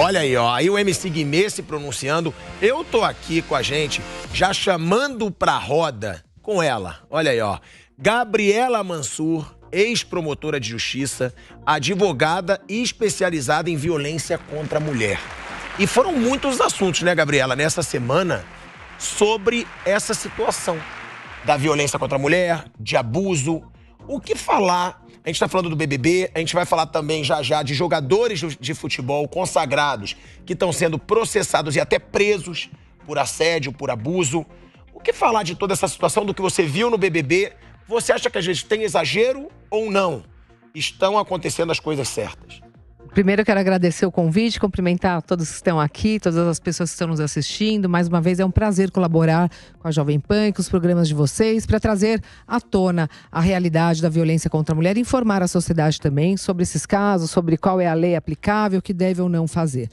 Olha aí, ó. Aí o MC Guimê se pronunciando. Eu tô aqui com a gente, já chamando pra roda com ela. Olha aí, ó. Gabriela Mansur, ex-promotora de justiça, advogada e especializada em violência contra a mulher. E foram muitos assuntos, né, Gabriela, nessa semana sobre essa situação da violência contra a mulher, de abuso. O que falar a gente está falando do BBB, a gente vai falar também já já de jogadores de futebol consagrados que estão sendo processados e até presos por assédio, por abuso. O que falar de toda essa situação, do que você viu no BBB? Você acha que às vezes tem exagero ou não? Estão acontecendo as coisas certas. Primeiro, quero agradecer o convite, cumprimentar todos que estão aqui, todas as pessoas que estão nos assistindo. Mais uma vez, é um prazer colaborar com a Jovem Pan, com os programas de vocês, para trazer à tona a realidade da violência contra a mulher, informar a sociedade também sobre esses casos, sobre qual é a lei aplicável, o que deve ou não fazer.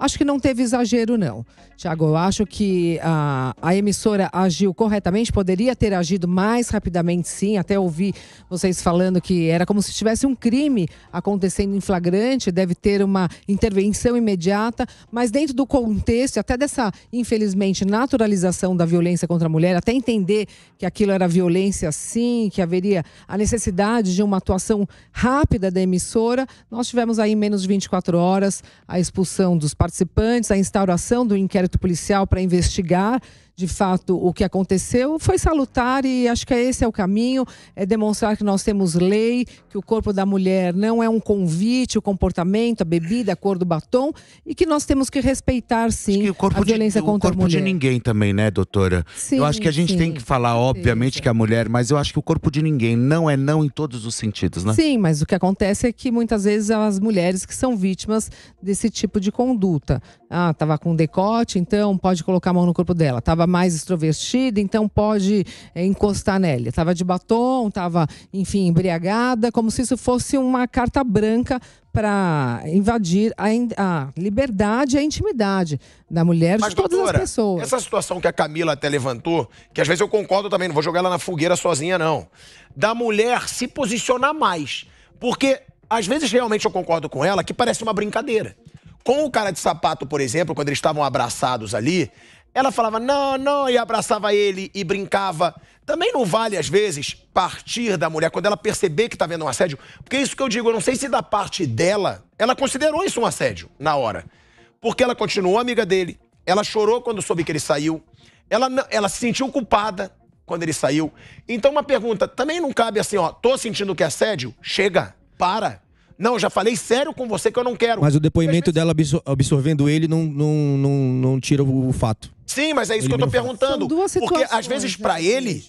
Acho que não teve exagero, não. Tiago, eu acho que a, a emissora agiu corretamente, poderia ter agido mais rapidamente, sim. Até ouvi vocês falando que era como se tivesse um crime acontecendo em flagrante, deve ter uma intervenção imediata, mas dentro do contexto, até dessa, infelizmente, naturalização da violência contra a mulher, até entender que aquilo era violência, sim, que haveria a necessidade de uma atuação rápida da emissora, nós tivemos aí em menos de 24 horas a expulsão dos participantes participantes, a instauração do inquérito policial para investigar de fato, o que aconteceu foi salutar e acho que é esse é o caminho, é demonstrar que nós temos lei, que o corpo da mulher não é um convite, o comportamento, a bebida, a cor do batom e que nós temos que respeitar, sim, que a violência de, contra a mulher. O corpo de ninguém também, né, doutora? Sim, eu acho que a gente sim, tem que falar, obviamente, que a mulher, mas eu acho que o corpo de ninguém não é não em todos os sentidos, né? Sim, mas o que acontece é que muitas vezes as mulheres que são vítimas desse tipo de conduta. Ah, tava com decote, então pode colocar a mão no corpo dela. Tava mais extrovertida, então pode é, encostar nela. Estava de batom, estava, enfim, embriagada, como se isso fosse uma carta branca para invadir a, a, liberdade e a intimidade da mulher Mas, de todas doutora, as pessoas. Essa situação que a Camila até levantou, que às vezes eu concordo também, não vou jogar ela na fogueira sozinha, não. Da mulher se posicionar mais. Porque às vezes realmente eu concordo com ela que parece uma brincadeira. Com o cara de sapato, por exemplo, quando eles estavam abraçados ali, ela falava não, não e abraçava ele e brincava. Também não vale, às vezes, partir da mulher quando ela perceber que está vendo um assédio, porque é isso que eu digo, eu não sei se da parte dela, ela considerou isso um assédio na hora. Porque ela continuou amiga dele, ela chorou quando soube que ele saiu, ela, ela se sentiu culpada quando ele saiu. Então, uma pergunta, também não cabe assim, ó, tô sentindo que é assédio? Chega, para, não, já falei sério com você que eu não quero. Mas o depoimento dela absorvendo ele não, não, não, não tira o fato. Sim, mas é isso ele que eu tô perguntando. São duas situações, porque às vezes né, para ele,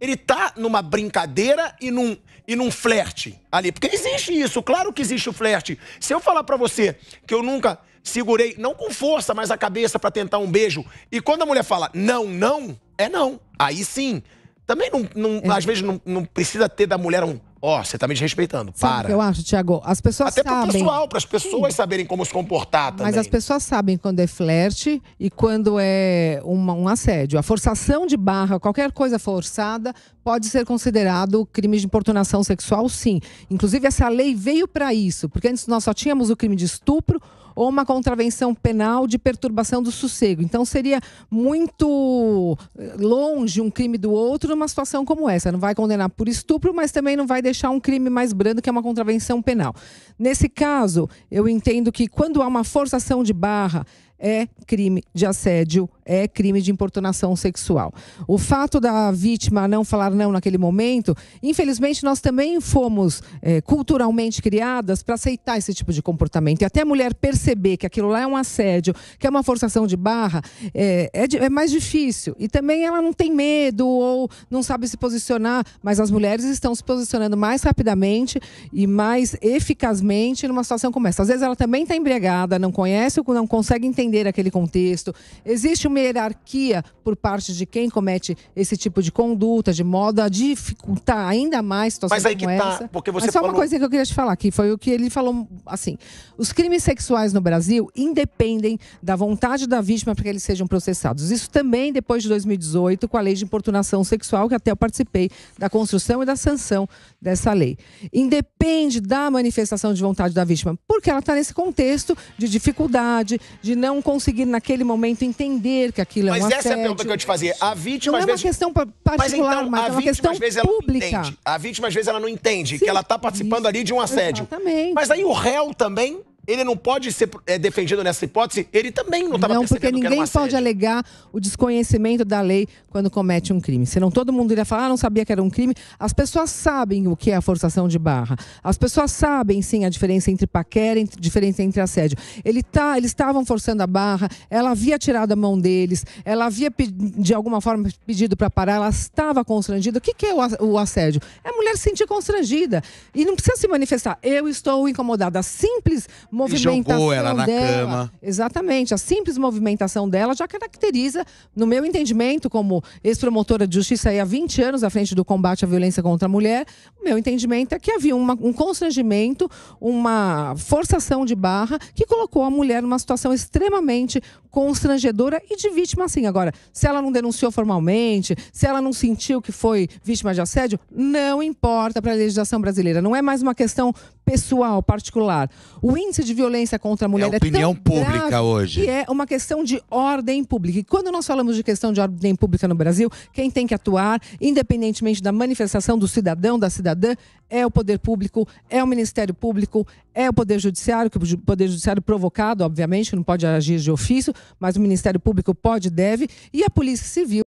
ele tá numa brincadeira e num, e num flerte ali. Porque existe isso, claro que existe o flerte. Se eu falar para você que eu nunca segurei, não com força, mas a cabeça para tentar um beijo, e quando a mulher fala não, não, é não. Aí sim. Também não, não é. às vezes não, não precisa ter da mulher um, Ó, oh, você tá me desrespeitando. Sabe para. O que eu acho, Tiago? As pessoas Até sabem. Até pro pessoal, para as pessoas Sim. saberem como se comportar também. Mas as pessoas sabem quando é flerte e quando é uma, um assédio. A forçação de barra, qualquer coisa forçada, pode ser considerado crime de importunação sexual, sim. Inclusive, essa lei veio para isso, porque antes nós só tínhamos o crime de estupro, ou uma contravenção penal de perturbação do sossego. Então seria muito eh, longe um crime do outro numa situação como essa. Não vai condenar por estupro, mas também não vai deixar um crime mais brando que é uma contravenção penal. Nesse caso, eu entendo que quando há uma forçação de barra, é crime de assédio, é crime de importunação sexual. O fato da vítima não falar não naquele momento, infelizmente nós também fomos é, culturalmente criadas para aceitar esse tipo de comportamento. E até a mulher perceber que aquilo lá é um assédio, que é uma forçação de barra, é, é, é mais difícil. E também ela não tem medo ou não sabe se posicionar, mas as mulheres estão se posicionando mais rapidamente e mais eficazmente numa situação como essa. Às vezes ela também está embriagada, não conhece, não consegue entender entender aquele contexto. Existe uma hierarquia por parte de quem comete esse tipo de conduta, de modo a dificultar ainda mais situações Mas aí que tá, essa. tá, porque você Mas só falou... uma coisa que eu queria te falar aqui, foi o que ele falou assim, os crimes sexuais no Brasil independem da vontade da vítima para que eles sejam processados. Isso também depois de 2018, com a lei de importunação sexual, que até eu participei da construção e da sanção dessa lei. Independe da manifestação de vontade da vítima, porque ela está nesse contexto de dificuldade, de não não conseguir naquele momento entender que aquilo é mas é um assédio. Mas essa é a pergunta que eu te fazia. A vítima não é uma questão particular, mas, então, mas a é uma questão pública. A vítima às vezes ela não entende Sim, que ela está participando isso, ali de um assédio. Exatamente. Mas aí o réu também ele não pode ser é, defendido nessa hipótese? Ele também não estava Não, porque ninguém pode alegar o desconhecimento da lei quando comete um crime. Senão todo mundo iria falar, ah, não sabia que era um crime. As pessoas sabem o que é a forçação de barra. As pessoas sabem, sim, a diferença entre paquera e diferença entre assédio. Ele tá, eles estavam forçando a barra, ela havia tirado a mão deles, ela havia, de alguma forma, pedido para parar, ela estava constrangida. O que, que é o assédio? É a mulher se sentir constrangida. E não precisa se manifestar. Eu estou incomodada. Simples movimentação jogou ela na dela, cama. Exatamente, a simples movimentação dela já caracteriza, no meu entendimento, como ex-promotora de justiça há 20 anos à frente do combate à violência contra a mulher, o meu entendimento é que havia uma, um constrangimento, uma forçação de barra que colocou a mulher numa situação extremamente constrangedora e de vítima sim. Agora, se ela não denunciou formalmente, se ela não sentiu que foi vítima de assédio, não importa para a legislação brasileira. Não é mais uma questão pessoal, particular. O índice de violência contra a mulher é, opinião é pública hoje. é uma questão de ordem pública. E quando nós falamos de questão de ordem pública no Brasil, quem tem que atuar, independentemente da manifestação do cidadão, da cidadã, é o poder público, é o Ministério Público, é o Poder Judiciário, que o Poder Judiciário provocado, obviamente, não pode agir de ofício, mas o Ministério Público pode, deve, e a Polícia Civil.